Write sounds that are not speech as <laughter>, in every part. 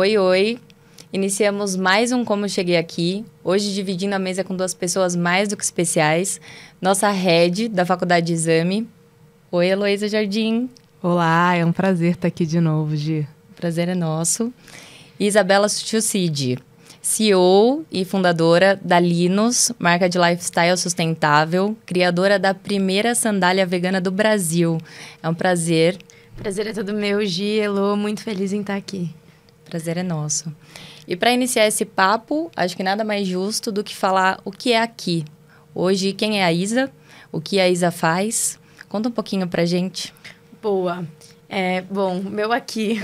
Oi, oi. Iniciamos mais um Como Cheguei Aqui, hoje dividindo a mesa com duas pessoas mais do que especiais. Nossa head da Faculdade de Exame. Oi, Heloísa Jardim. Olá, é um prazer estar aqui de novo, Gi. O prazer é nosso. E Isabela Chucidi, CEO e fundadora da Linus, marca de lifestyle sustentável, criadora da primeira sandália vegana do Brasil. É um prazer. Prazer é todo meu, Gi, Elo, muito feliz em estar aqui prazer é nosso. E para iniciar esse papo, acho que nada mais justo do que falar o que é aqui. Hoje, quem é a Isa? O que a Isa faz? Conta um pouquinho pra gente. Boa. É, bom, meu aqui.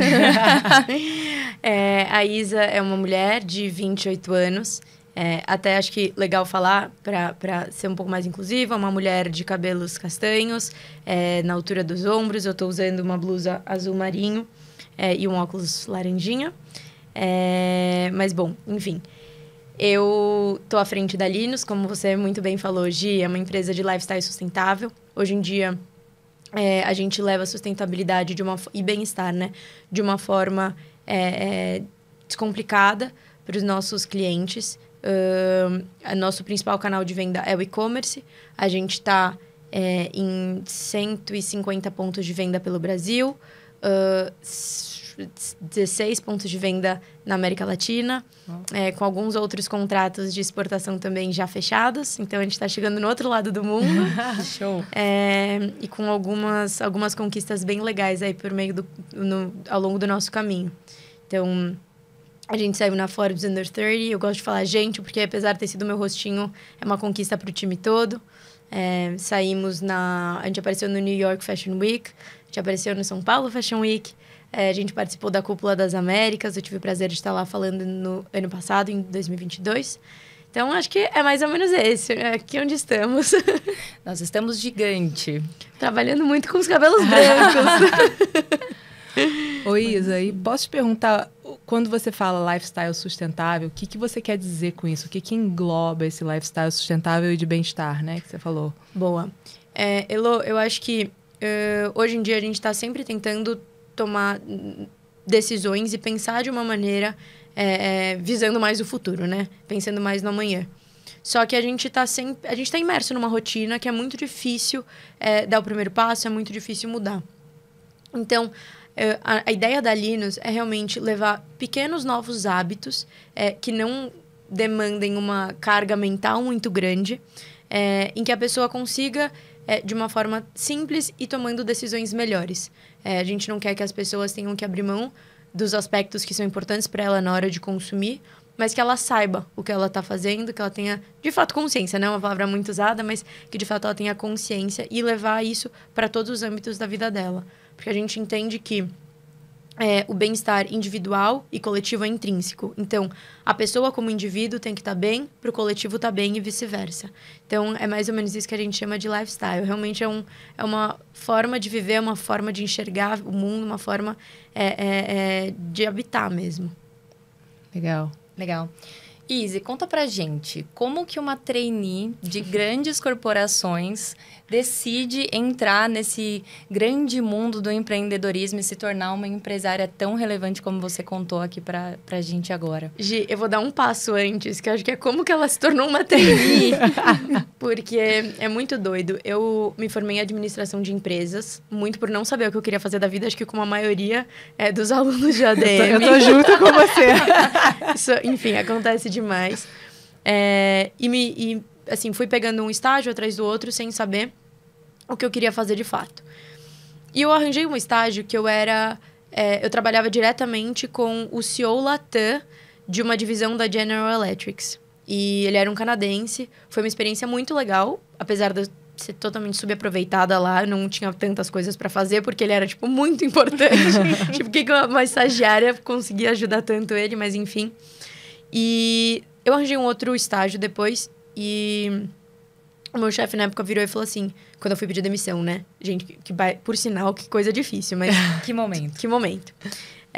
<laughs> é, a Isa é uma mulher de 28 anos. É, até acho que legal falar, para ser um pouco mais inclusiva, uma mulher de cabelos castanhos, é, na altura dos ombros. Eu estou usando uma blusa azul marinho é, e um óculos laranjinha. É, mas, bom, enfim. Eu tô à frente da Linus, como você muito bem falou, Gi, é uma empresa de lifestyle sustentável. Hoje em dia, é, a gente leva sustentabilidade de uma, e bem-estar, né? De uma forma é, é descomplicada para os nossos clientes. Uh, nosso principal canal de venda é o e-commerce. A gente está é, em 150 pontos de venda pelo Brasil. 16 pontos de venda na América Latina, é, com alguns outros contratos de exportação também já fechados. Então a gente está chegando no outro lado do mundo. <laughs> Show! É, e com algumas, algumas conquistas bem legais aí por meio do, no, ao longo do nosso caminho. Então, a gente saiu na Forbes Under 30. Eu gosto de falar gente, porque apesar de ter sido meu rostinho, é uma conquista para o time todo. É, saímos na. A gente apareceu no New York Fashion Week. A gente apareceu no São Paulo Fashion Week, é, a gente participou da Cúpula das Américas, eu tive o prazer de estar lá falando no ano passado, em 2022. Então, acho que é mais ou menos esse, né? aqui onde estamos. <laughs> Nós estamos gigante. Trabalhando muito com os cabelos brancos. Oi, <laughs> Isa, e posso te perguntar, quando você fala lifestyle sustentável, o que, que você quer dizer com isso? O que, que engloba esse lifestyle sustentável e de bem-estar, né, que você falou? Boa. É, Elo, eu acho que eh, hoje em dia a gente está sempre tentando tomar decisões e pensar de uma maneira é, é, visando mais o futuro, né? Pensando mais no amanhã. Só que a gente está sempre, a gente tá imerso numa rotina que é muito difícil é, dar o primeiro passo, é muito difícil mudar. Então, a, a, ideia da Linus é realmente levar pequenos novos hábitos que não demandem uma carga mental muito grande, em que a pessoa consiga é, de uma forma simples e tomando decisões melhores. É, a gente não quer que as pessoas tenham que abrir mão dos aspectos que são importantes para ela na hora de consumir, mas que ela saiba o que ela está fazendo, que ela tenha, de fato, consciência, não né? é uma palavra muito usada, mas que de fato ela tenha consciência e levar isso para todos os âmbitos da vida dela. Porque a gente entende que é, o bem-estar individual e coletivo é intrínseco. Então, a pessoa como indivíduo tem que estar tá bem para o coletivo estar tá bem e vice-versa. Então, é mais ou menos isso que a gente chama de lifestyle. Realmente é, um, é uma forma de viver, uma forma de enxergar o mundo, uma forma é, é, é de habitar mesmo. Legal, legal. Izzy, conta pra gente, como que uma trainee de <laughs> grandes corporações decide entrar nesse grande mundo do empreendedorismo e se tornar uma empresária tão relevante como você contou aqui pra, pra gente agora? Gi, eu vou dar um passo antes, que eu acho que é como que ela se tornou uma trainee <laughs> Porque é muito doido. Eu me formei em administração de empresas, muito por não saber o que eu queria fazer da vida, acho que como a maioria é, dos <laughs> alunos de ADM. Eu tô, eu tô junto com você. <laughs> Isso, enfim, acontece demais. É, e me. E assim, fui pegando um estágio atrás do outro sem saber o que eu queria fazer de fato. E eu arranjei um estágio que eu era. É, eu trabalhava diretamente com o CEO Latam de uma divisão da General Electric. E ele era um canadense. Foi uma experiência muito legal, apesar de ser totalmente subaproveitada lá, não tinha tantas coisas para fazer, porque ele era, tipo, muito <laughs> importante. <laughs> tipo, que uma estagiária conseguia ajudar tanto ele, mas enfim. E eu arranjei um outro estágio depois, e o meu chefe na época virou e falou assim, quando eu fui pedir demissão, né? Gente, que, que por sinal, que coisa difícil, mas. <laughs> que momento. Que momento.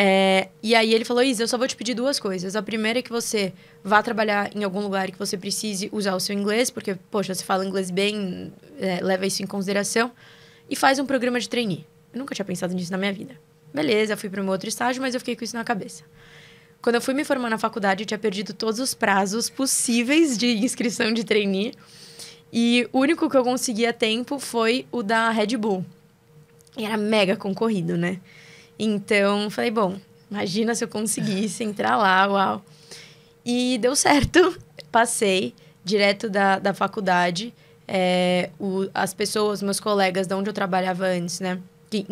É, e aí ele falou, Isa, eu só vou te pedir duas coisas. A primeira é que você vá trabalhar em algum lugar que você precise usar o seu inglês, porque, poxa, você fala inglês bem, é, leva isso em consideração. E faz um programa de trainee. Eu nunca tinha pensado nisso na minha vida. Beleza, fui para meu outro estágio, mas eu fiquei com isso na cabeça. Quando eu fui me formar na faculdade, eu tinha perdido todos os prazos possíveis de inscrição de trainee. E o único que eu conseguia tempo foi o da Red Bull. E era mega concorrido, né? Então, falei, bom, imagina se eu conseguisse entrar lá, uau. E deu certo. <laughs> Passei direto da, da faculdade. É, o, as pessoas, meus colegas de onde eu trabalhava antes, né? Que,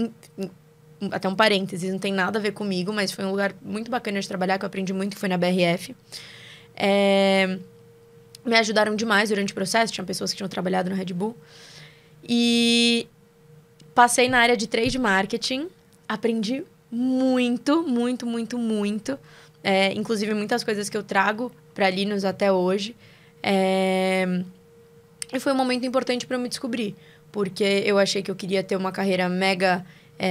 até um parênteses, não tem nada a ver comigo, mas foi um lugar muito bacana de trabalhar, que eu aprendi muito, foi na BRF. É, me ajudaram demais durante o processo, tinha pessoas que tinham trabalhado no Red Bull. E passei na área de trade marketing, aprendi muito, muito, muito, muito. É, inclusive, muitas coisas que eu trago para Linus até hoje. É, e foi um momento importante para eu me descobrir, porque eu achei que eu queria ter uma carreira mega é, é,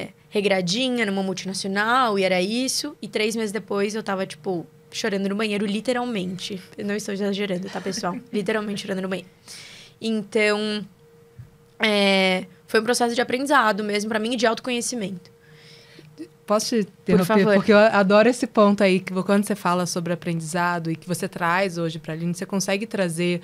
é, regradinha numa multinacional e era isso. E três meses depois eu tava, tipo, chorando no banheiro, literalmente. Eu não estou exagerando, tá, pessoal? <laughs> literalmente chorando no banheiro. Então, é, foi um processo de aprendizado mesmo para mim e de autoconhecimento. Posso te interromper? Por favor. Porque eu adoro esse ponto aí, que quando você fala sobre aprendizado e que você traz hoje para a Aline, você consegue trazer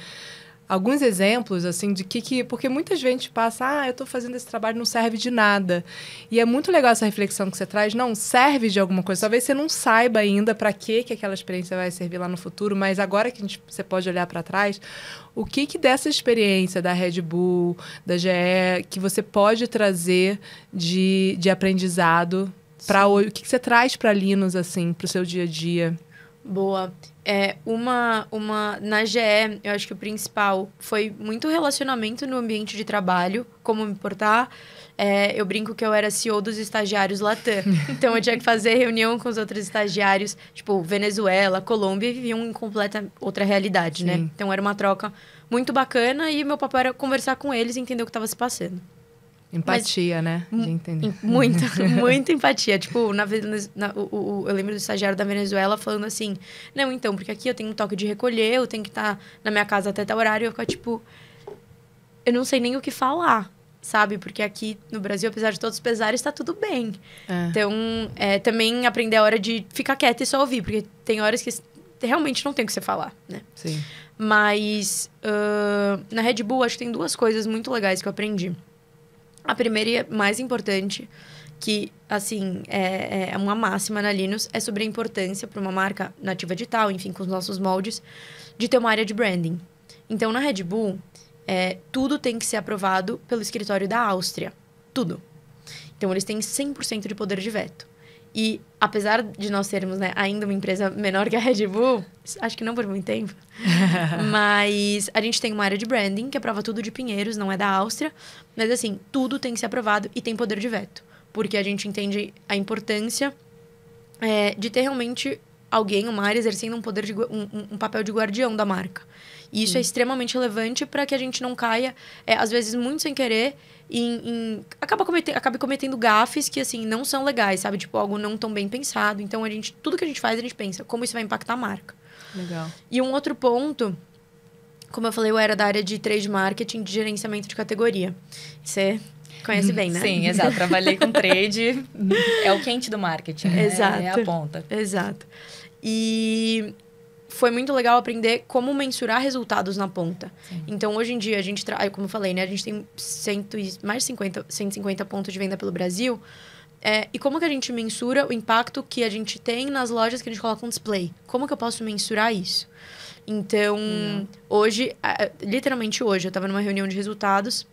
alguns exemplos assim de que, que porque muitas vezes gente passa ah eu estou fazendo esse trabalho não serve de nada e é muito legal essa reflexão que você traz não serve de alguma coisa talvez você não saiba ainda para que que aquela experiência vai servir lá no futuro mas agora que a gente, você pode olhar para trás o que que dessa experiência da Red Bull da GE que você pode trazer de, de aprendizado para o que, que você traz para Linus assim para o seu dia a dia boa é, uma, uma. Na GE, eu acho que o principal foi muito relacionamento no ambiente de trabalho, como me portar. É, eu brinco que eu era CEO dos estagiários Latam. <laughs> Então eu tinha que fazer reunião com os outros estagiários, tipo Venezuela, Colômbia, viviam em completa outra realidade, né? Sim. né? Então era uma troca muito bacana e meu papel era conversar com eles e entender o que estava se passando. Empatia, Mas, né? De entender. <laughs> Muita, <laughs> muita empatia. Tipo, na, na, o, o, eu lembro do estagiário da Venezuela falando assim: não, então, porque aqui eu tenho um toque de recolher, eu tenho que estar tá na minha casa até tal horário. Eu ficar tipo, eu não sei nem o que falar, sabe? Porque aqui no Brasil, apesar de todos os pesares, está tudo bem. É. Então, é, também aprender a hora de ficar quieta e só ouvir, porque tem horas que realmente não tem o que você falar, né? Sim. Mas uh, na Red Bull, acho que tem duas coisas muito legais que eu aprendi. A primeira e mais importante, que, assim, é, é uma máxima na Linus, é sobre a importância para uma marca nativa digital, enfim, com os nossos moldes, de ter uma área de branding. Então, na Red Bull, é, tudo tem que ser aprovado pelo escritório da Áustria. Tudo. Então, eles têm 100% de poder de veto. E apesar de nós sermos né, ainda uma empresa menor que a Red Bull, acho que não por muito tempo, <laughs> mas a gente tem uma área de branding que aprova tudo de Pinheiros, não é da Áustria, mas assim, tudo tem que ser aprovado e tem poder de veto, porque a gente entende a importância é, de ter realmente alguém, uma área, exercendo um, poder de, um, um papel de guardião da marca. E isso hum. é uhum. extremamente relevante para que a gente não caia, é, às vezes, muito sem querer, em, em acaba cometendo, acabe cometendo gafes que, assim, não são legais, sabe? Tipo, algo não tão bem pensado. Então, a gente, tudo que a gente faz, a gente pensa como isso vai impactar a marca. Legal. E um outro ponto, como eu falei, eu era da área de trade marketing, de gerenciamento de categoria. Você conhece hum, bem, né? Sim, exato. Trabalhei com trade, <laughs> é o quente do marketing. Exato. Né? É a ponta. Exato. E foi muito legal aprender como mensurar resultados na ponta. Sim. Então, hoje em dia, a gente traz, como eu falei, né? A gente tem cento e, mais de 50, 150 pontos de venda pelo Brasil. É, e como que a gente mensura o impacto que a gente tem nas lojas que a gente coloca um display? Como que eu posso mensurar isso? Então, hum. hoje, literalmente hoje, eu estava numa reunião de resultados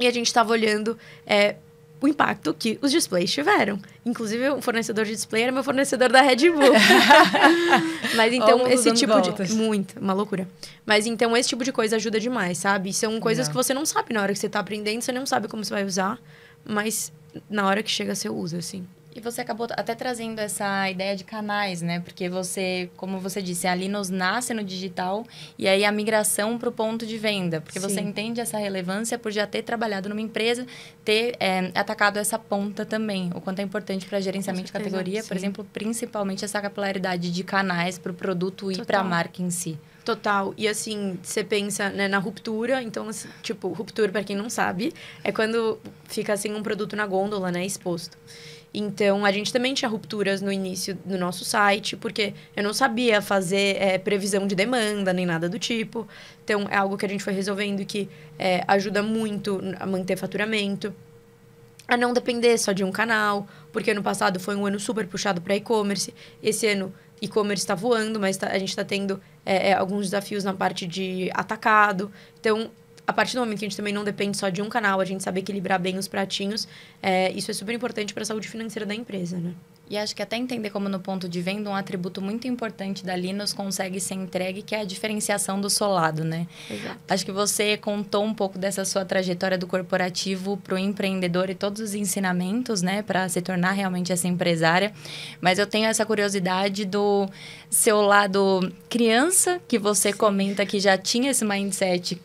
e a gente estava olhando é, o impacto que os displays tiveram. Inclusive, o fornecedor de display era meu fornecedor da Red Bull. <laughs> Mas então, esse tipo voltas. de. Muito, uma loucura. Mas então, esse tipo de coisa ajuda demais, sabe? São coisas não. É. que você não sabe na hora que você está aprendendo, você não sabe como você vai usar. Mas na hora que chega, você usa, assim. E você acabou até trazendo essa ideia de canais, né? Porque você, como você disse, a nos nasce no digital e aí a migração para o ponto de venda. Porque Sim. você entende essa relevância por já ter trabalhado numa empresa, ter é, atacado essa ponta também. O quanto é importante para gerenciamento de categoria, Sim. por exemplo, principalmente essa capilaridade de canais para o produto e para a marca em si. Total. E assim, você pensa né, na ruptura. Então, assim, tipo, ruptura, para quem não sabe, é quando fica assim um produto na gôndola, né? Exposto. Então, a gente também tinha rupturas no início do nosso site, porque eu não sabia fazer é, previsão de demanda nem nada do tipo. Então, é algo que a gente foi resolvendo que é, ajuda muito a manter faturamento. A não depender só de um canal, porque ano passado foi um ano super puxado para e-commerce. Esse ano, e-commerce está voando, mas tá, a gente está tendo é, é, alguns desafios na parte de atacado. Então, a partir do momento que a gente também não depende só de um canal, a gente sabe equilibrar bem os pratinhos, é, isso é super importante para a saúde financeira da empresa, né? E acho que até entender como no ponto de venda um atributo muito importante da Linus consegue ser entregue, que é a diferenciação do solado, né? Exato. Acho que você contou um pouco dessa sua trajetória do corporativo para o empreendedor e todos os ensinamentos, né, para se tornar realmente essa empresária. Mas eu tenho essa curiosidade do seu lado criança, que você Sim. comenta que já tinha esse mindset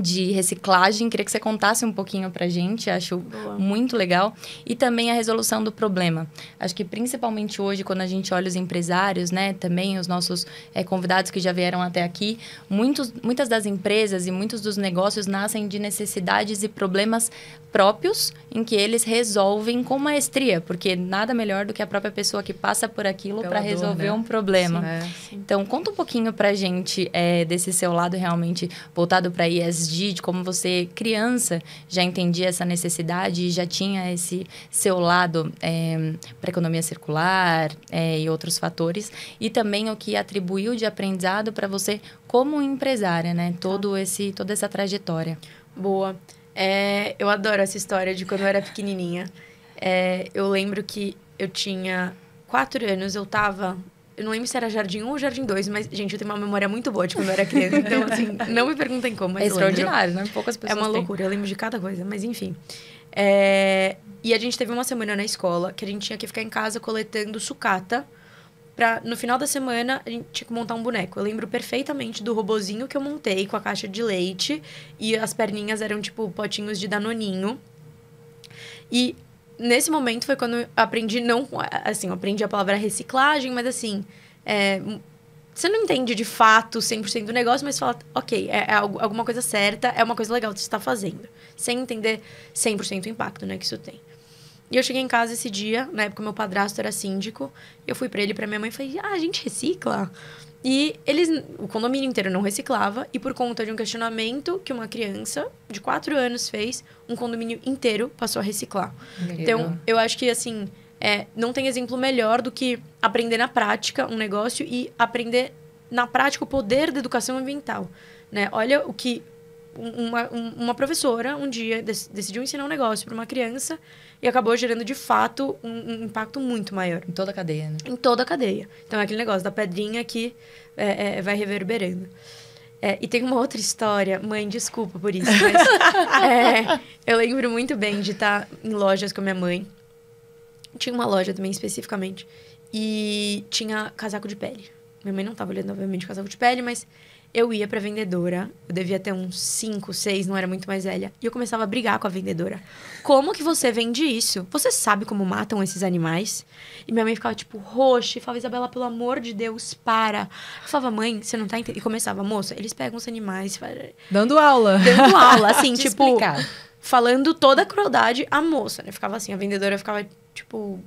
de reciclagem. Queria que você contasse um pouquinho para gente, acho Boa. muito legal. E também a resolução do problema. Acho que principalmente hoje, quando a gente olha os empresários, né, também os nossos é, convidados que já vieram até aqui, muitos, muitas das empresas e muitos dos negócios nascem de necessidades e problemas próprios em que eles resolvem com maestria, porque nada melhor do que a própria pessoa que passa por aquilo para resolver né? um problema. Sim, né? Então, conta um pouquinho para a gente é, desse seu lado realmente voltado para ESG, de como você, criança, já entendia essa necessidade e já tinha esse seu lado é, para economia circular é, e outros fatores, e também o que atribuiu de aprendizado para você como empresária, né? Tá. Todo esse, toda essa trajetória. Boa. É, eu adoro essa história de quando eu era pequenininha. É, eu lembro que eu tinha quatro anos, eu tava. Eu não lembro se era Jardim 1 ou Jardim 2, mas, gente, eu tenho uma memória muito boa de quando eu era criança. Então, <laughs> assim, não me perguntem como. Mas é extraordinário, né? Poucas pessoas. É uma têm. loucura, eu lembro de cada coisa, mas enfim. É, e a gente teve uma semana na escola que a gente tinha que ficar em casa coletando sucata pra no final da semana a gente tinha que montar um boneco. Eu lembro perfeitamente do robozinho que eu montei com a caixa de leite e as perninhas eram tipo potinhos de danoninho. E nesse momento foi quando eu aprendi não assim, eu aprendi a palavra reciclagem, mas assim, é, você não entende de fato 100% do negócio, mas fala, ok, é, é, alguma coisa certa, é uma coisa legal que você está fazendo. Sem entender 100% o impacto né, que isso tem. E eu cheguei em casa esse dia, na época meu padrasto era síndico. Eu fui para ele para minha mãe e falei: "Ah, a gente recicla?" E eles, o condomínio inteiro não reciclava e por conta de um questionamento que uma criança de 4 anos fez, um condomínio inteiro passou a reciclar. Então, eu acho que assim, é, não tem exemplo melhor do que aprender na prática um negócio e aprender na prática o poder da educação ambiental, né? Olha o que uma, uma professora um dia decidiu ensinar um negócio para uma criança e acabou gerando de fato um, um, impacto muito maior. Em toda a cadeia, né? Em toda a cadeia. Então é aquele negócio da pedrinha que é, é, vai reverberando. É, e tem uma outra história, mãe, desculpa por isso, mas <laughs> é, eu lembro muito bem de estar em lojas com a minha mãe. Tinha uma loja também especificamente e tinha casaco de pele. Minha mãe não estava olhando, obviamente, casaco de pele, mas eu ia pra vendedora, eu devia ter uns 5, 6, não era muito mais velha, e eu começava a brigar com a vendedora. Como que você vende isso? Você sabe como matam esses animais? E minha mãe ficava, tipo, roxa, e falava, Isabela, pelo amor de Deus, para. Eu falava, mãe, você não tá entendendo. E começava, moça, eles pegam os animais. Dando aula. Dando aula, <laughs> assim, tipo. Explicar. Falando toda a crueldade à moça, né? Ficava assim, a vendedora ficava, tipo,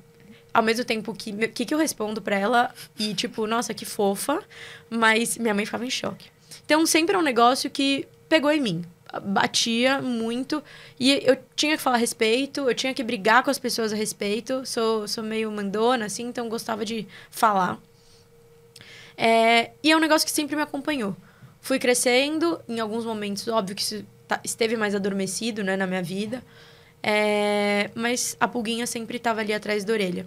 ao mesmo tempo que que, que eu respondo para ela e tipo, nossa, que fofa, mas minha mãe ficava em choque. Então, sempre é um negócio que pegou em mim. Batia muito. E eu tinha que falar a respeito, eu tinha que brigar com as pessoas a respeito. Sou, sou meio mandona, assim, então gostava de falar. É, e é um negócio que sempre me acompanhou. Fui crescendo, em alguns momentos, óbvio que isso tá, esteve mais adormecido né, na minha vida. É, mas a pulguinha sempre estava ali atrás da orelha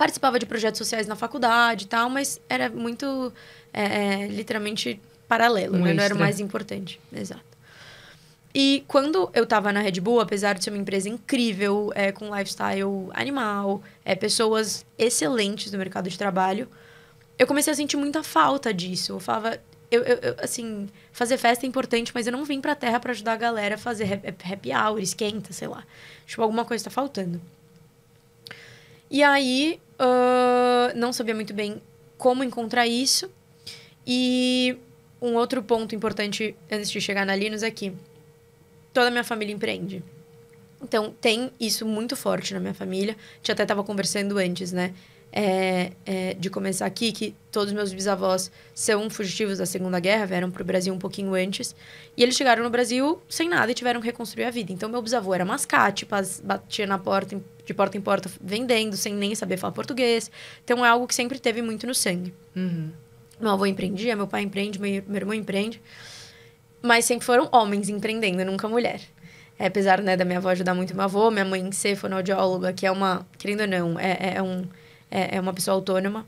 participava de projetos sociais na faculdade e tal, mas era muito, é, é literalmente, paralelo, um né? Não era o mais importante. Exato. E quando eu tava na Red Bull, apesar de ser uma empresa incrível, é, com lifestyle animal, é, pessoas excelentes do mercado de trabalho, eu comecei a sentir muita falta disso. Eu falava, eu, eu, eu assim, fazer festa é importante, mas eu não vim pra terra para ajudar a galera a fazer happy hour, esquenta, sei lá. Tipo, alguma coisa tá faltando. E aí, uh, não sabia muito bem como encontrar isso. E um outro ponto importante antes de chegar na Linus é que toda a minha família empreende. Então, tem isso muito forte na minha família. A gente até estava conversando antes, né? é, é, de começar aqui, que todos meus bisavós são fugitivos da Segunda Guerra, vieram para o Brasil um pouquinho antes. E eles chegaram no Brasil sem nada e tiveram que reconstruir a vida. Então, meu bisavô era mascate, batia na porta, de porta em porta, vendendo, sem nem saber falar português. Então, é algo que sempre teve muito no sangue. Uhum. Meu avô empreendia, meu pai empreende, meu, meu irmão empreende. Mas sempre foram homens empreendendo, nunca mulher. É, apesar né, da minha avó ajudar muito meu avô, minha mãe ser fonoaudióloga, que é uma, querendo ou não, é, é um é, é uma pessoa autônoma,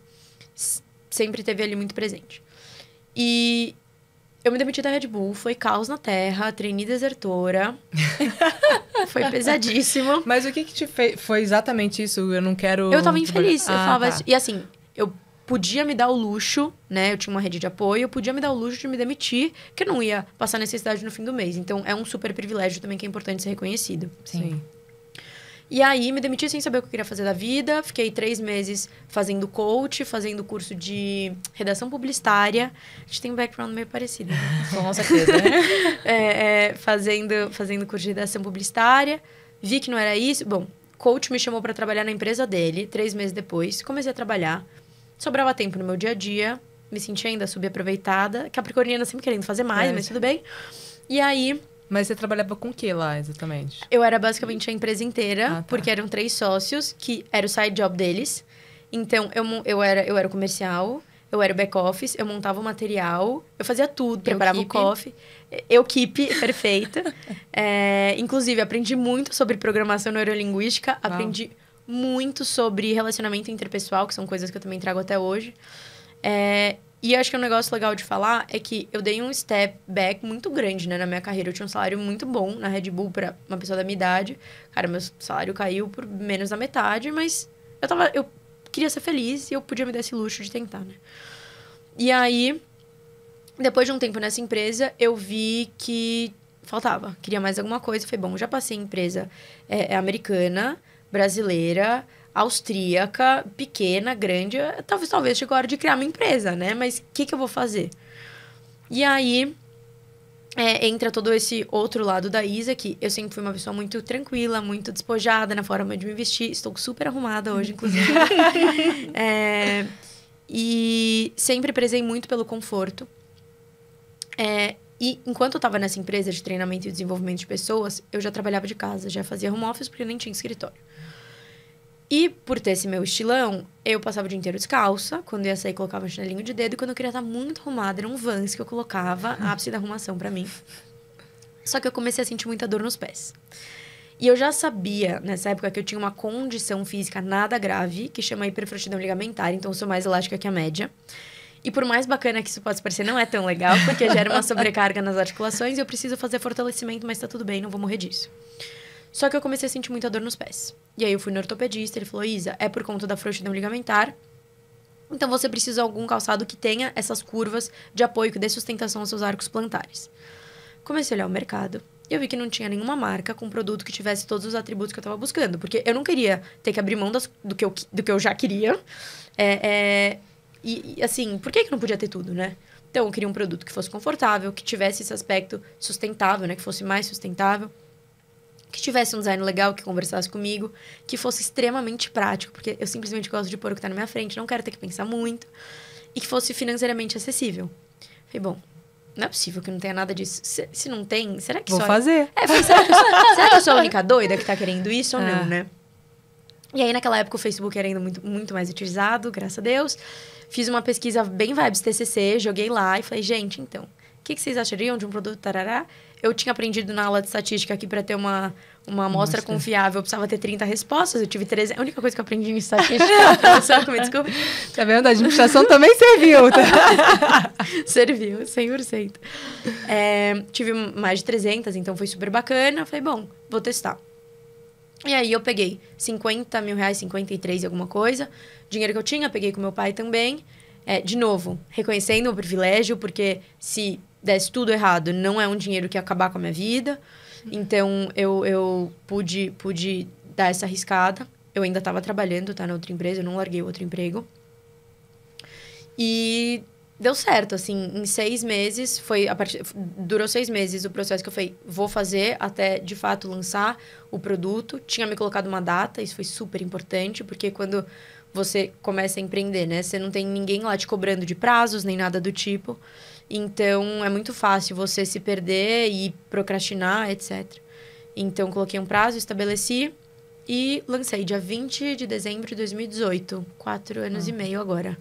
sempre teve ali muito presente. E eu me demiti da Red Bull, foi caos na terra, treinei desertora. <laughs> foi pesadíssimo. Mas o que que te fez? Foi exatamente isso? Eu não quero. Eu tava infeliz. Ah, eu falava. Tá. E assim, eu podia me dar o luxo, né? Eu tinha uma rede de apoio, eu podia me dar o luxo de me demitir, que eu não ia passar necessidade no fim do mês. Então é um super privilégio também que é importante ser reconhecido. Sim. Sim. E aí me demiti sem saber o que eu queria fazer da vida. Fiquei três meses fazendo coach, fazendo curso de redação publicitária. A gente tem um background meio parecido, né? <laughs> com certeza. Né? <laughs> é, é, fazendo, fazendo curso de redação publicitária. Vi que não era isso. Bom, coach me chamou para trabalhar na empresa dele. Três meses depois, comecei a trabalhar. Sobrava tempo no meu dia a dia. Me sentia ainda subaproveitada. Capricorniana sempre querendo fazer mais, é. mas tudo bem. E aí mas você trabalhava com o que lá, exatamente? Eu era basicamente a empresa inteira, ah, tá. porque eram três sócios, que era o side job deles. Então, eu, eu, era, eu era o comercial, eu era o back-office, eu montava o material, eu fazia tudo, eu preparava keep. o coffee. Eu keep, <laughs> perfeita. é, inclusive, aprendi muito sobre programação neurolinguística, aprendi muito sobre relacionamento interpessoal, que são coisas que eu também trago até hoje. É, e acho que um negócio legal de falar é que eu dei um step back muito grande, né, na minha carreira. Eu tinha um salário muito bom na Red Bull para uma pessoa da minha idade. Cara, meu salário caiu por menos da metade, mas eu tava eu queria ser feliz e eu podia me dar esse luxo de tentar, né? E aí, depois de um tempo nessa empresa, eu vi que faltava, queria mais alguma coisa. Foi bom, já passei em empresa é, é americana, brasileira, austríaca, pequena, grande. Eh, talvez, talvez chegou a hora de criar uma empresa, né? Mas o que, que eu vou fazer? E aí é, entra todo esse outro lado da Isa, que eu sempre fui uma pessoa muito tranquila, muito despojada na forma de me vestir. Estou super arrumada hoje, <laughs> inclusive. é, e sempre prezei muito pelo conforto. É, e enquanto eu estava nessa empresa de treinamento e desenvolvimento de pessoas, eu já trabalhava de casa, já fazia home office porque nem tinha escritório. E por ter esse meu estilão, eu passava o dia inteiro descalça. Quando ia sair, colocava um chinelinho de dedo. E quando eu queria estar muito arrumada, era um Vans que eu colocava, ápice da arrumação para mim. Só que eu comecei a sentir muita dor nos pés. E eu já sabia, nessa época, que eu tinha uma condição física nada grave, que chama hiperfrouxidão ligamentar, então eu sou mais elástica que a média. E por mais bacana que isso possa parecer, não é tão legal, porque gera uma sobrecarga nas articulações e eu preciso fazer fortalecimento, mas tá tudo bem, não vou morrer disso. Só que eu comecei a sentir muita dor nos pés. E aí eu fui no ortopedista, ele falou: "Isa, é por conta da frouxidão ligamentar. Então você precisa de algum calçado que tenha essas curvas de apoio que dê sustentação aos seus arcos plantares". Comecei a olhar o mercado. E eu vi que não tinha nenhuma marca com produto que tivesse todos os atributos que eu estava buscando. Porque eu não queria ter que abrir mão das, do, que eu, do que eu já queria. É, é, e, e, assim, por que, que não podia ter tudo, né? Então, eu queria um produto que fosse confortável, que tivesse esse aspecto sustentável, né? Que fosse mais sustentável que tivesse um design legal, que conversasse comigo, que fosse extremamente prático, porque eu simplesmente gosto de pôr o que está na minha frente, não quero ter que pensar muito, e que fosse financeiramente acessível. Falei, bom, não é possível que não tenha nada disso. Se, se não tem, será que Vou só... fazer. É, será, que, <laughs> será que eu sou a única doida que está querendo isso ou é. não, né? E aí, naquela época, o Facebook era ainda muito, muito mais utilizado, graças a Deus. Fiz uma pesquisa bem vibes TCC, joguei lá e falei, gente, então, o que, que vocês achariam de um produto tarará eu tinha aprendido na aula de estatística que para ter uma, uma amostra Nossa. confiável eu precisava ter 30 respostas, eu tive 13. A única coisa que eu aprendi em <laughs> estatística, <laughs> só me desculpe. Tá vendo? A administração também serviu. Tá? <laughs> serviu, 100%. É, tive mais de 300, então foi super bacana. Falei, bom, vou testar. E aí eu peguei 50 mil reais, 53 e alguma coisa. Dinheiro que eu tinha, peguei com meu pai também. É, de novo, reconhecendo o privilégio, porque se desse tudo errado, não é um dinheiro que ia acabar com a minha vida. Então, eu, eu pude, pude dar essa arriscada. Eu ainda estava trabalhando, tá? Na outra empresa, eu não larguei o outro emprego. E deu certo, assim, em seis meses, foi a partir, durou seis meses o processo que eu falei, vou fazer até, de fato, lançar o produto. Tinha me colocado uma data, isso foi super importante, porque quando você começa a empreender, né? Você não tem ninguém lá te cobrando de prazos, nem nada do tipo. Então, é muito fácil você se perder e procrastinar, etc. Então, coloquei um prazo, estabeleci e lancei dia 20 de dezembro de 2018. Quatro anos e hum. meio agora.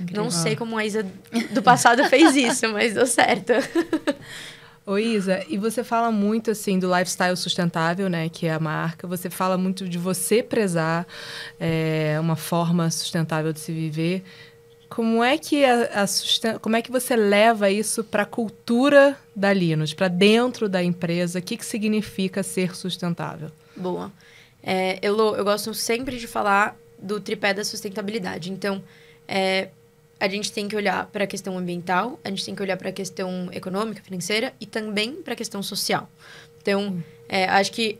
Incrível. Não sei como a Isa do passado <laughs> fez isso, mas deu certo. <laughs> Ô Isa, e você fala muito assim do lifestyle sustentável, né, que é a marca. Você fala muito de você prezar é, uma forma sustentável de se viver. Como é que a, a como é que você leva isso para a cultura da Linus, para dentro da empresa? O que, que significa ser sustentável? Boa. É, eu, eu gosto sempre de falar do tripé da sustentabilidade. Então, é, a gente tem que olhar para a questão ambiental, a gente tem que olhar para a questão econômica, financeira e também para a questão social. Então, hum. é, acho que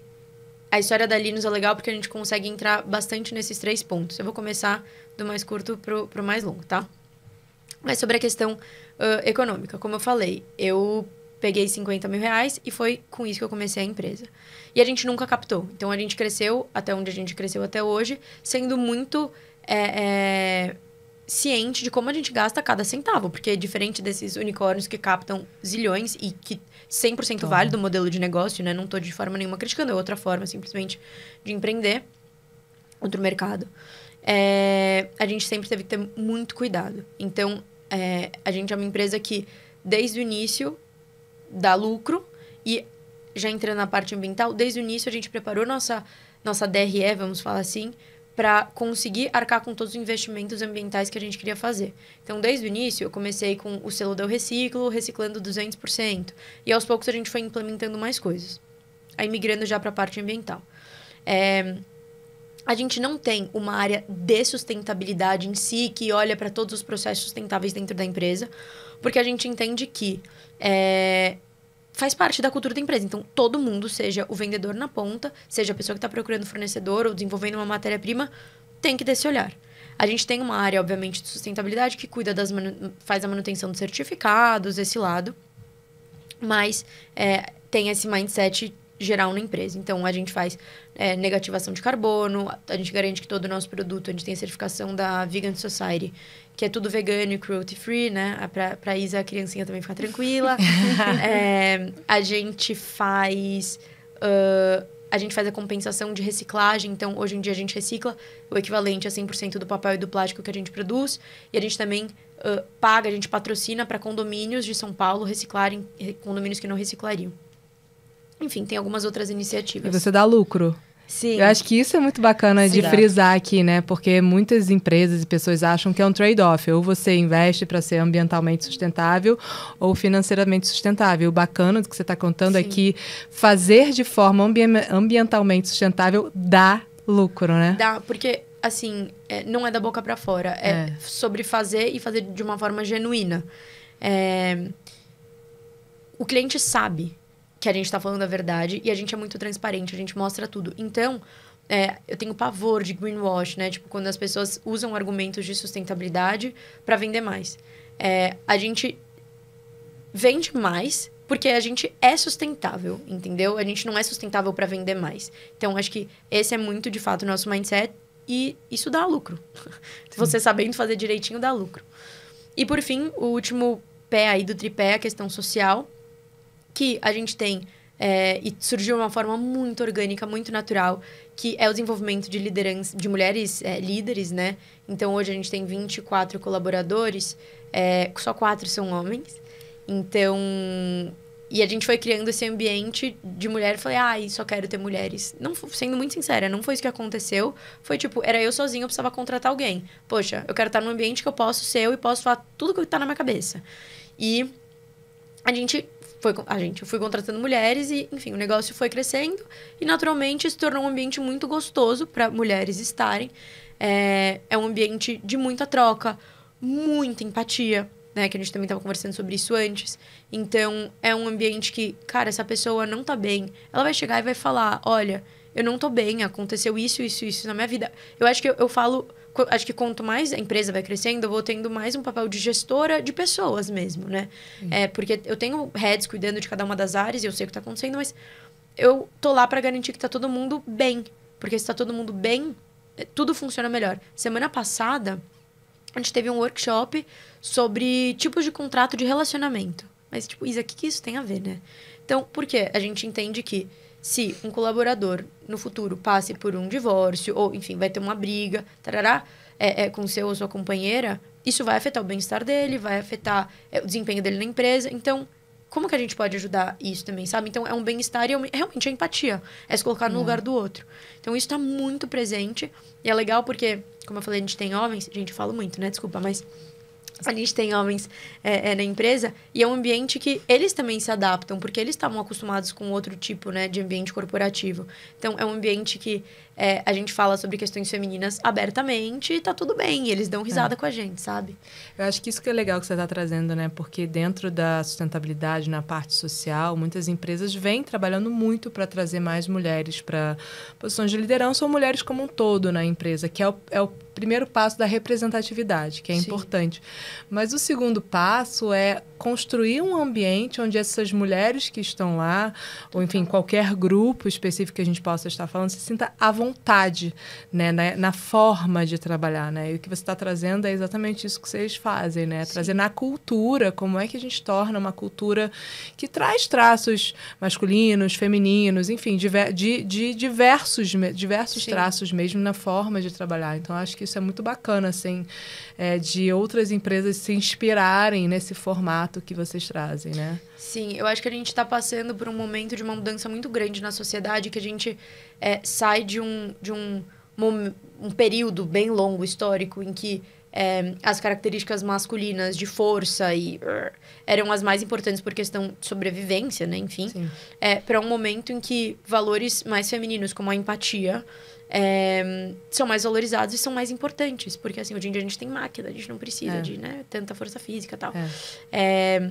a história da Linus é legal porque a gente consegue entrar bastante nesses três pontos. Eu vou começar do mais curto pro, pro mais longo, tá? Mas sobre a questão uh, econômica, como eu falei, eu peguei 50 mil reais e foi com isso que eu comecei a empresa. E a gente nunca captou. Então a gente cresceu até onde a gente cresceu até hoje, sendo muito é, é, ciente de como a gente gasta cada centavo. Porque diferente desses unicórnios que captam zilhões e que 100% válido o modelo de negócio, né? Não estou de forma nenhuma criticando, é outra forma simplesmente de empreender, outro mercado. É, a gente sempre teve que ter muito cuidado. Então, é, a gente é uma empresa que, desde o início, dá lucro e já entrando na parte ambiental, desde o início a gente preparou nossa, nossa DRE, vamos falar assim, para conseguir arcar com todos os investimentos ambientais que a gente queria fazer. Então, desde o início, eu comecei com o selo do Reciclo, reciclando 200%, e aos poucos a gente foi implementando mais coisas, aí migrando já para a parte ambiental. É, a gente não tem uma área de sustentabilidade em si que olha para todos os processos sustentáveis dentro da empresa, porque a gente entende que é, faz parte da cultura da empresa. Então, todo mundo, seja o vendedor na ponta, seja a pessoa que está procurando fornecedor ou desenvolvendo uma matéria-prima, tem que ter esse olhar. A gente tem uma área, obviamente, de sustentabilidade que cuida das faz a manutenção dos certificados, esse lado. Mas é, tem esse mindset geral na empresa. Então, a gente faz é, negativação de carbono, a gente garante que todo o nosso produto, a gente tem a certificação da Vegan Society, que é tudo vegano e cruelty free, né? Pra, pra Isa, a criancinha também ficar tranquila. <laughs> é, a gente faz... Uh, a gente faz a compensação de reciclagem, então hoje em dia a gente recicla o equivalente a 100% do papel e do plástico que a gente produz, e a gente também uh, paga, a gente patrocina para condomínios de São Paulo reciclarem eh, condomínios que não reciclariam. Enfim, tem algumas outras iniciativas. E você dá lucro. Sim. Eu acho que isso é muito bacana Sim, de frisar aqui, né? Porque muitas empresas e pessoas acham que é um trade-off. Ou você investe para ser ambientalmente sustentável ou financeiramente sustentável. O bacana do que você está contando é Sim. é que fazer de forma ambi ambientalmente sustentável dá lucro, né? Dá, porque assim, é, não é da boca para fora. É, é, sobre fazer e fazer de uma forma genuína. É... O cliente sabe que a gente tá falando a verdade e a gente é muito transparente, a gente mostra tudo. Então, é, eu tenho pavor de greenwash, né? Tipo, quando as pessoas usam argumentos de sustentabilidade para vender mais. É, a gente vende mais porque a gente é sustentável, entendeu? A gente não é sustentável para vender mais. Então, acho que esse é muito, de fato, o nosso mindset e isso dá lucro. <laughs> Você sabendo fazer direitinho dá lucro. E, por fim, o último pé aí do tripé é a questão social que a gente tem é, e surgiu de uma forma muito orgânica, muito natural, que é o desenvolvimento de liderança, de mulheres é, líderes, né? Então hoje a gente tem 24 colaboradores, é, só quatro são homens. Então, e a gente foi criando esse ambiente de mulher. Falei, ai, ah, só quero ter mulheres. Não, sendo muito sincera, não foi isso que aconteceu. Foi tipo, era eu sozinha, eu precisava contratar alguém. Poxa, eu quero estar num ambiente que eu posso ser eu e posso falar tudo que está na minha cabeça. E a gente foi a gente, eu fui contratando mulheres e, enfim, o negócio foi crescendo e naturalmente se tornou um ambiente muito gostoso para mulheres estarem. É, é um ambiente de muita troca, muita empatia, né? Que a gente também estava conversando sobre isso antes. Então, é um ambiente que, cara, essa pessoa não tá bem. Ela vai chegar e vai falar: olha, eu não tô bem, aconteceu isso, isso, isso na minha vida. Eu acho que eu, eu falo acho que quanto mais a empresa vai crescendo, eu vou tendo mais um papel de gestora de pessoas mesmo, né? É, porque eu tenho heads cuidando de cada uma das áreas e eu sei o que está acontecendo, mas eu tô lá para garantir que tá todo mundo bem. Porque se tá todo mundo bem, é, tudo funciona melhor. Semana passada, a gente teve um workshop sobre tipos de contrato de relacionamento. Mas, tipo, Isa, o que, que isso tem a ver, né? Então, por quê? A gente entende que se um colaborador no futuro passe por um divórcio, ou enfim, vai ter uma briga, tarará, é, é, com seu ou sua companheira, isso vai afetar o bem-estar dele, vai afetar é, o desempenho dele na empresa. Então, como que a gente pode ajudar isso também, sabe? Então, é um bem-estar e é realmente é empatia. É se colocar no é. lugar do outro. Então, isso está muito presente. E é legal porque, como eu falei, a gente tem homens. Gente, eu falo muito, né? Desculpa, mas a gente tem homens é, é, na empresa e é um ambiente que eles também se adaptam, porque eles estavam acostumados com outro tipo né, de ambiente corporativo. Então, é um ambiente que é, a gente fala sobre questões femininas abertamente e tá tudo bem, eles dão é. risada com a gente, sabe? Eu acho que isso que é legal que você está trazendo, né? Porque dentro da sustentabilidade, na parte social, muitas empresas vêm trabalhando muito para trazer mais mulheres para posições de liderança ou mulheres como um todo na empresa, que é o, é o primeiro passo da representatividade, que é Sim. importante. Mas o segundo passo é construir um ambiente onde essas mulheres que estão lá, ou enfim, qualquer grupo específico que a gente possa estar falando, se sinta à vontade né, na, na forma de trabalhar. Né? E o que você está trazendo é exatamente isso que vocês fazem, né? Trazer na cultura, como é que a gente torna uma cultura que traz traços masculinos, femininos, enfim, de, de diversos, diversos traços mesmo na forma de trabalhar. Então, acho que isso é muito bacana, assim, é, de outras empresas se inspirarem nesse formato que vocês trazem, né? Sim, eu acho que a gente está passando por um momento de uma mudança muito grande na sociedade, que a gente é, sai de um, de um, um período bem longo, histórico, em que é, as características masculinas de força e er, eram as mais importantes por questão de sobrevivência, né? Enfim, é, para um momento em que valores mais femininos, como a empatia, é, são mais valorizados e são mais importantes. Porque, assim, hoje em dia a gente tem máquina, a gente não precisa é. de né, tanta força física e tal. É. É,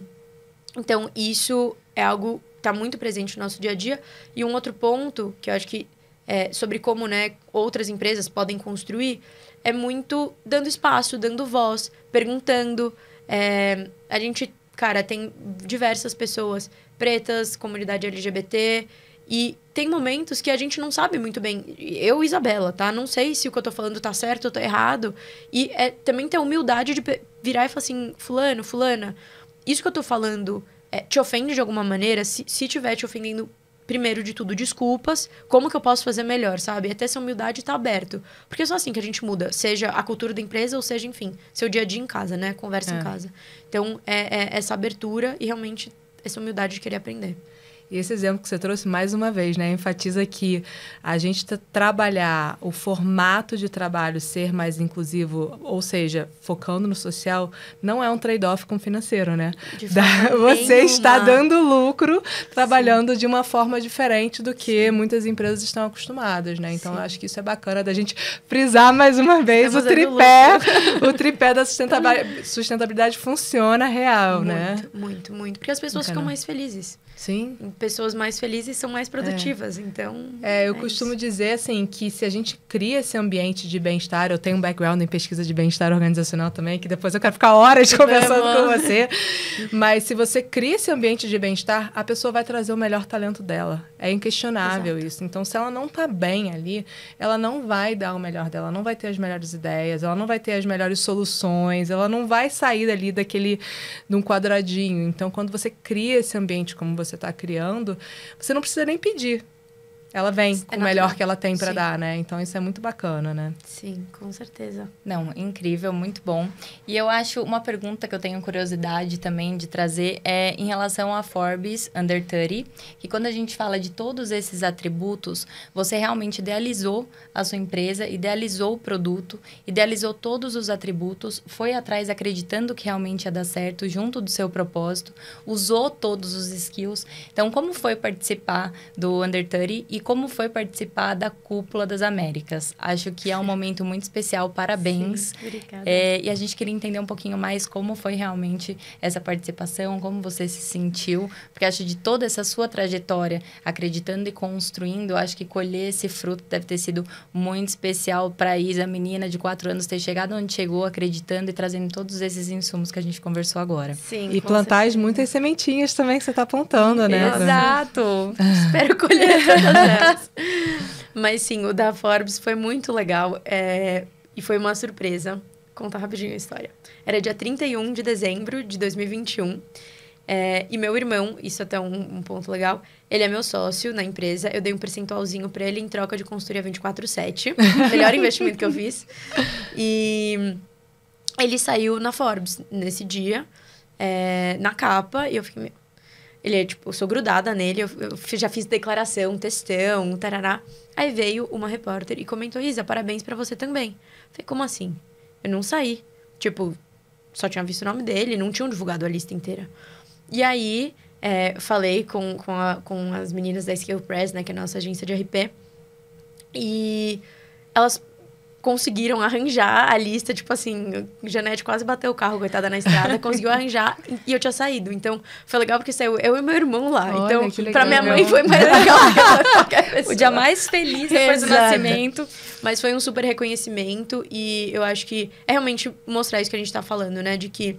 então, isso é algo que está muito presente no nosso dia a dia. E um outro ponto que eu acho que é, sobre como né, outras empresas podem construir, é muito dando espaço, dando voz, perguntando. É, a gente, cara, tem diversas pessoas pretas, comunidade LGBT, e tem momentos que a gente não sabe muito bem. Eu, Isabela, tá? Não sei se o que eu tô falando tá certo ou tá errado. E é, também ter a humildade de virar e falar assim: Fulano, Fulana, isso que eu tô falando é, te ofende de alguma maneira? Se, se tiver te ofendendo, primeiro de tudo, desculpas, como que eu posso fazer melhor, sabe? até essa humildade tá aberto. Porque é só assim que a gente muda, seja a cultura da empresa ou seja, enfim, seu dia a dia em casa, né? Conversa é. em casa. Então, é, é essa abertura e realmente essa humildade de querer aprender. E esse exemplo que você trouxe mais uma vez, né, enfatiza que a gente trabalhar o formato de trabalho ser mais inclusivo, ou seja, focando no social, não é um trade-off com o financeiro, né? <laughs> você está dando lucro trabalhando Sim. de uma forma diferente do que Sim. muitas empresas estão acostumadas, né? Então acho que isso é bacana da gente frisar mais uma tá vez Estamos o tripé, <laughs> o tripé da sustentabilidade, tá sustentabilidade funciona real, muito, né? Muito, muito, muito, porque as pessoas ficam mais felizes. Sim pessoas mais felizes são mais é. produtivas. É. Então. É, eu é costumo isso. dizer assim que se a gente cria esse ambiente de bem-estar, eu tenho um background em pesquisa de bem-estar organizacional também, que depois eu quero ficar horas <laughs> conversando com você. Mas se você cria esse ambiente de bem-estar, a pessoa vai trazer o melhor talento dela. É inquestionável Exato. isso. Então, se ela não está bem ali, ela não vai dar o melhor dela, não vai ter as melhores ideias, ela não vai ter as melhores soluções, ela não vai sair ali daquele de um quadradinho. Então, quando você cria esse ambiente como você está criando, você não precisa nem pedir ela vem é com é o melhor que ela tem para dar, né? Então isso é muito bacana, né? Sim, com certeza. Não, incrível, muito bom. E eu acho uma pergunta que eu tenho curiosidade também de trazer é em relação à Forbes Under 30, que quando a gente fala de todos esses atributos, você realmente idealizou a sua empresa, idealizou o produto, idealizou todos os atributos, foi atrás acreditando que realmente ia dar certo junto do seu propósito, usou todos os skills. Então, como foi participar do Under 30 e como foi participar da Cúpula das Américas. Acho que é um momento muito especial, parabéns. Sim, obrigada. É, e a gente queria entender um pouquinho mais como foi realmente essa participação, como você se sentiu, porque acho de toda essa sua trajetória, acreditando e construindo, acho que colher esse fruto deve ter sido muito especial para Isa, menina de quatro anos, ter chegado onde chegou, acreditando e trazendo todos esses insumos que a gente conversou agora. Sim. E plantar certeza. as muitas sementinhas também que você está apontando, né? Exato. Espero colher todas <laughs> <laughs> Mas sim, o da Forbes foi muito legal é... e foi uma surpresa. Contar rapidinho a história. Era dia 31 de dezembro de 2021. É, e meu irmão, isso é até um, um, ponto legal, ele é meu sócio na empresa. Eu dei um percentualzinho para ele em troca de consultoria 24/7, <laughs> melhor investimento que eu fiz. E ele saiu na Forbes nesse dia, é, na capa, e eu fiquei, ele é, tipo, eu sou grudada nele, eu, eu já fiz declaração, textão, tarará. Aí veio uma repórter e comentou, Isa, parabéns para você também. falei, como assim? Eu não saí. Tipo, só tinha visto o nome dele, não tinham divulgado a lista inteira. E aí, é, falei com, com, a, com as meninas da Skill Press, né, que é a nossa agência de RP, e elas conseguiram arranjar a lista, tipo assim, Janete quase bateu o carro, coitada, na estrada, <laughs> conseguiu arranjar e eu tinha saído. Então, foi legal porque saiu eu e meu irmão lá. Olha, então, pra minha mãe foi mais legal que <laughs> qualquer pessoa. O dia mais feliz depois Exato. do nascimento. Mas foi um super reconhecimento e eu acho que é realmente mostrar isso que a gente tá falando, né? De que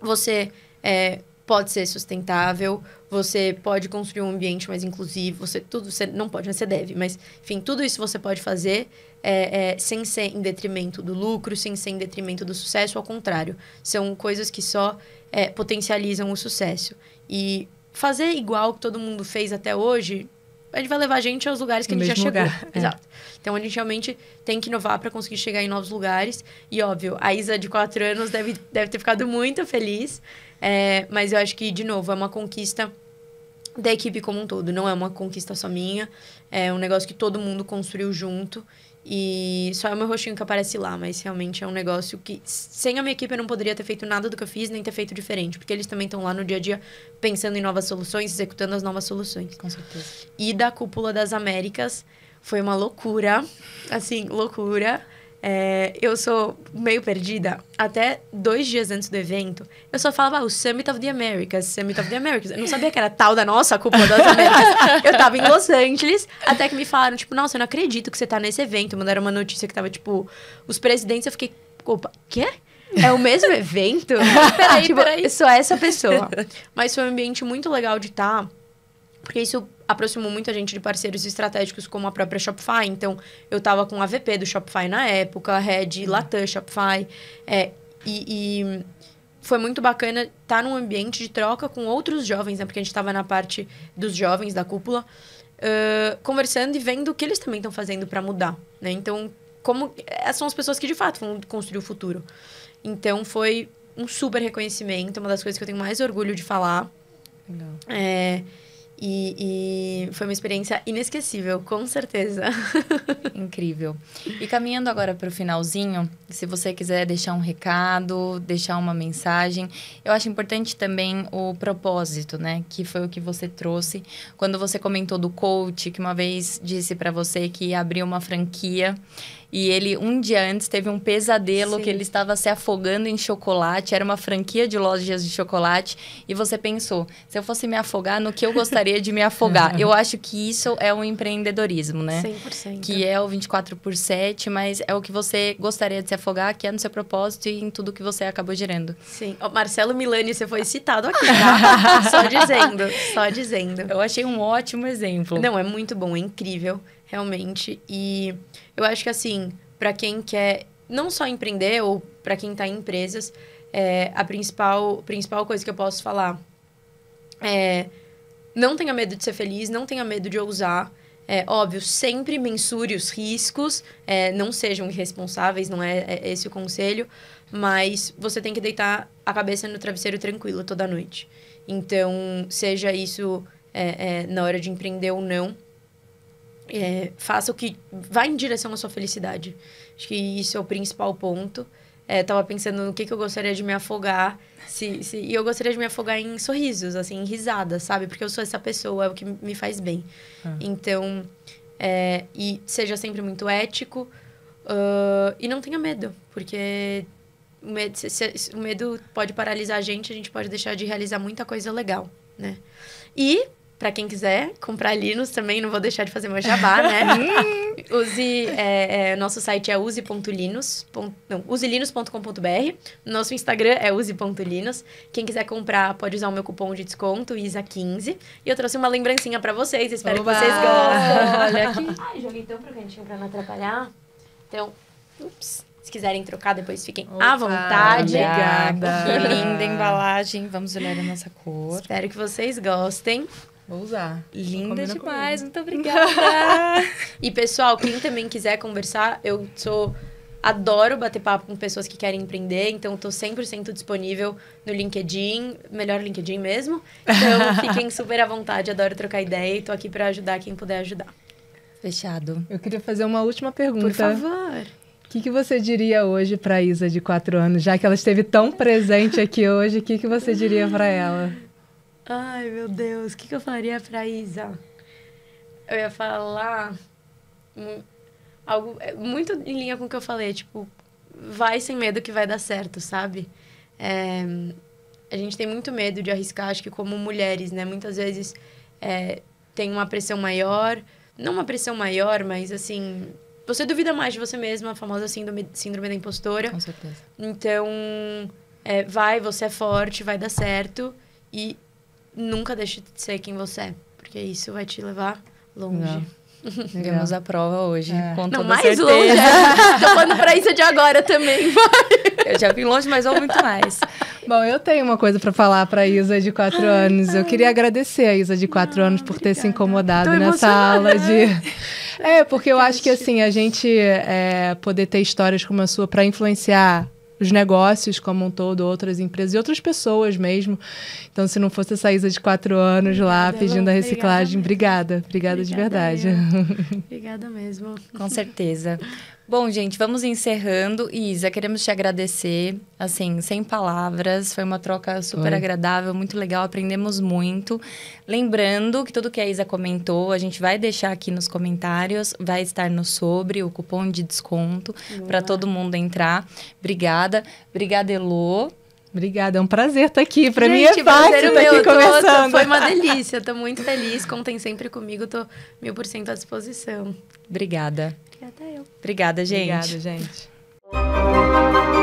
você é, pode ser sustentável, você pode construir um ambiente mais inclusivo, você tudo você não pode, mas né, você deve, mas enfim, tudo isso você pode fazer é, é, sem ser em detrimento do lucro, sem ser em detrimento do sucesso, ao contrário, são coisas que só é, potencializam o sucesso. E fazer igual que todo mundo fez até hoje a gente vai levar a gente aos lugares que no a gente já chegou. Lugar, é. Exato. É. Então a gente realmente tem que inovar para conseguir chegar em novos lugares. E óbvio, a Isa de quatro anos deve, deve ter ficado muito feliz. É, mas eu acho que, de novo, é uma conquista da equipe como um todo. Não é uma conquista só minha. É um negócio que todo mundo construiu junto. E só é o meu rostinho que aparece lá, mas realmente é um negócio que sem a minha equipe eu não poderia ter feito nada do que eu fiz, nem ter feito diferente, porque eles também estão lá no dia a dia pensando em novas soluções, executando as novas soluções. Com certeza. E da Cúpula das Américas foi uma loucura, assim, loucura. É, eu sou meio perdida. Até dois dias antes do evento, eu só falava ah, o Summit of the Americas, Summit of the Americas. Eu não sabia que era tal da nossa cúpula das Américas. <laughs> eu tava em Los Angeles, até que me falaram, tipo, nossa, eu não acredito que você tá nesse evento. Mandaram uma notícia que tava, tipo, os presidentes. Eu fiquei, opa, quê? É o mesmo evento? <laughs> peraí, ah, tipo, peraí. Eu sou essa pessoa. Mas foi um ambiente muito legal de estar, tá, porque isso aproximou muito a gente de parceiros estratégicos como a própria Shopify. Então, eu estava com a VP do Shopify na época, Red, uhum. Latam, Shopify. É, e, e foi muito bacana estar tá num ambiente de troca com outros jovens, né? Porque a gente estava na parte dos jovens da cúpula, uh, conversando e vendo o que eles também estão fazendo para mudar, né? Então, como essas eh, são as pessoas que de fato vão construir o futuro. Então, foi um super reconhecimento, uma das coisas que eu tenho mais orgulho de falar. Legal. É, e, e, foi uma experiência inesquecível, com certeza. <laughs> Incrível. E caminhando agora para o finalzinho, se você quiser deixar um recado, deixar uma mensagem, eu acho importante também o propósito, né? Que foi o que você trouxe. Quando você comentou do coach, que uma vez disse para você que abriu uma franquia. E ele, um dia antes, teve um pesadelo Sim. que ele estava se afogando em chocolate. Era uma franquia de lojas de chocolate. E você pensou, se eu fosse me afogar, no que eu gostaria de me afogar? <laughs> eu acho que isso é o um empreendedorismo, né? 100%. Que é o 24 por 7, mas é o que você gostaria de se afogar, que é no seu propósito e em tudo que você acabou gerando. Sim. Oh, Marcelo Milani, você foi citado aqui, tá? <laughs> só dizendo, só dizendo. Eu achei um ótimo exemplo. Não, é muito bom, é incrível, realmente. E eu acho que, assim, para quem quer não só empreender ou para quem está em empresas, é, a principal, principal coisa que eu posso falar é não tenha medo de ser feliz, não tenha medo de ousar. É, óbvio, sempre mensure os riscos, é, não sejam irresponsáveis, não é, é, esse o conselho, mas você tem que deitar a cabeça no travesseiro tranquilo toda noite. Então, seja isso é, é, na hora de empreender ou não, é, faça o que vá em direção à sua felicidade. Acho que isso é o principal ponto. É, tava pensando no que, que eu gostaria de me afogar. Se, se, e eu gostaria de me afogar em sorrisos, assim, em risadas, sabe? Porque eu sou essa pessoa, é o que me faz bem. Ah. Então, é, e seja sempre muito ético. Uh, e não tenha medo, porque o medo, se, se, o medo pode paralisar a gente, a gente pode deixar de realizar muita coisa legal, né? E para quem quiser comprar Linux também, não vou deixar de fazer meu jabá, né? <laughs> Use, é, é, nosso site é use.linus, uselinus.com.br. Nosso Instagram é use.linus. Quem quiser comprar pode usar o meu cupom de desconto, ISA15. E eu trouxe uma lembrancinha para vocês, espero Oba! que vocês gostem. Olha aqui. Ai, joguei tão pro cantinho pra não atrapalhar. Então, ups. Se quiserem trocar, depois fiquem Opa, à vontade. Obrigada. Que linda <laughs> embalagem. Vamos olhar a nossa cor. Espero que vocês gostem. Vou usar. Linda demais, comigo. muito obrigada. <laughs> e pessoal, quem também quiser conversar, eu sou adoro bater papo com pessoas que querem empreender, então estou 100% disponível no LinkedIn, melhor LinkedIn mesmo. Então <laughs> fiquem super à vontade, adoro trocar ideia e estou aqui para ajudar quem puder ajudar. Fechado. Eu queria fazer uma última pergunta. Por favor. O que, que você diria hoje para Isa de 4 anos, já que ela esteve tão presente aqui hoje? O que, que você diria para ela? Ai, meu Deus, o que, que eu falaria pra Isa? Eu ia falar algo é, muito em linha com o que eu falei, tipo, vai sem medo que vai dar certo, sabe? É, a gente tem muito medo de arriscar, acho que como mulheres, né? Muitas vezes é, tem uma pressão maior, não uma pressão maior, mas assim, você duvida mais de você mesma, a famosa síndrome, síndrome da impostora. Com certeza. Então, é, vai, você é forte, vai dar certo. E nunca deixe de ser quem você é, porque isso vai te levar longe. Não. a <laughs> prova hoje, é. com toda Não, mais certeza. longe. É. <laughs> Tô falando pra isso de agora também. Vai. Eu já vim longe, mas vou muito mais. Bom, eu tenho uma coisa para falar para Isa de quatro anos. Eu queria agradecer a Isa de quatro ah, anos por ter se incomodado Tô nessa aula de <laughs> É, porque eu acho que assim, a gente é, poder ter histórias como a sua para influenciar os negócios como um todo, outras empresas e outras pessoas mesmo. Então, se não fosse essa Isa de quatro anos obrigada, lá pedindo a reciclagem, obrigada, obrigada, obrigada de verdade. <laughs> Obrigada mesmo. Com certeza. Bom, gente, vamos encerrando. Isa, queremos te agradecer, assim, sem palavras. Foi uma troca super Oi. agradável, muito legal, aprendemos muito. Lembrando que tudo que a Isa comentou, a gente vai deixar aqui nos comentários, vai estar no sobre o cupom de desconto para todo mundo entrar. Obrigada. Obrigada, Elô. Obrigada, é um prazer estar aqui. Para mim é fácil é estar meu, aqui tô, conversando. Tô, foi uma <laughs> delícia, estou muito feliz. Contem sempre comigo, estou mil por cento à disposição. Obrigada. Fiquei eu. Obrigada, gente. Obrigada, gente.